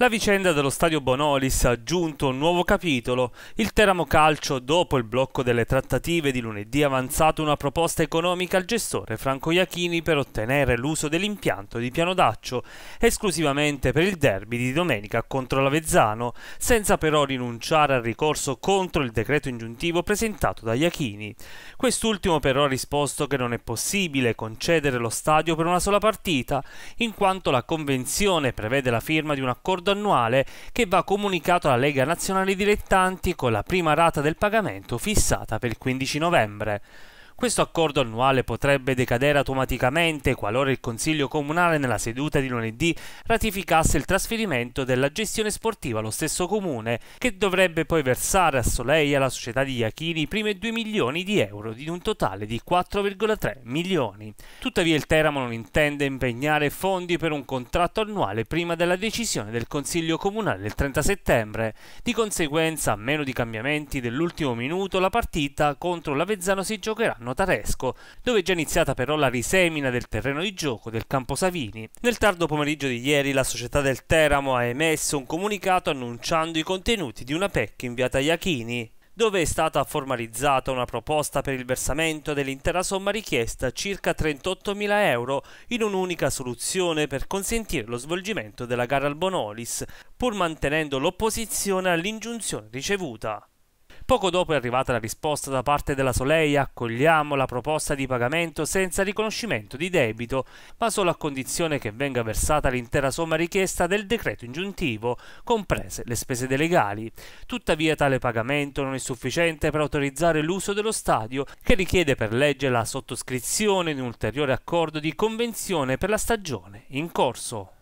La vicenda dello stadio Bonolis ha aggiunto un nuovo capitolo. Il Teramo Calcio, dopo il blocco delle trattative di lunedì, ha avanzato una proposta economica al gestore Franco Iachini per ottenere l'uso dell'impianto di piano d'accio esclusivamente per il derby di domenica contro l'Avezzano, senza però rinunciare al ricorso contro il decreto ingiuntivo presentato da Iachini. Quest'ultimo però ha risposto che non è possibile concedere lo stadio per una sola partita, in quanto la convenzione prevede la firma di un accordo annuale che va comunicato alla Lega Nazionale Dilettanti con la prima rata del pagamento fissata per il 15 novembre. Questo accordo annuale potrebbe decadere automaticamente qualora il Consiglio Comunale nella seduta di lunedì ratificasse il trasferimento della gestione sportiva allo stesso comune, che dovrebbe poi versare a Soleil e alla società di Iachini i primi 2 milioni di euro di un totale di 4,3 milioni. Tuttavia il Teramo non intende impegnare fondi per un contratto annuale prima della decisione del Consiglio Comunale del 30 settembre. Di conseguenza, a meno di cambiamenti dell'ultimo minuto, la partita contro l'Avezzano si giocherà notaresco, dove è già iniziata però la risemina del terreno di gioco del Campo Savini. Nel tardo pomeriggio di ieri la società del Teramo ha emesso un comunicato annunciando i contenuti di una PEC inviata a Achini, dove è stata formalizzata una proposta per il versamento dell'intera somma richiesta, circa 38.000 euro, in un'unica soluzione per consentire lo svolgimento della gara al Bonolis, pur mantenendo l'opposizione all'ingiunzione ricevuta. Poco dopo è arrivata la risposta da parte della Solei accogliamo la proposta di pagamento senza riconoscimento di debito, ma solo a condizione che venga versata l'intera somma richiesta del decreto ingiuntivo, comprese le spese delegali. Tuttavia tale pagamento non è sufficiente per autorizzare l'uso dello stadio, che richiede per legge la sottoscrizione di un ulteriore accordo di convenzione per la stagione in corso.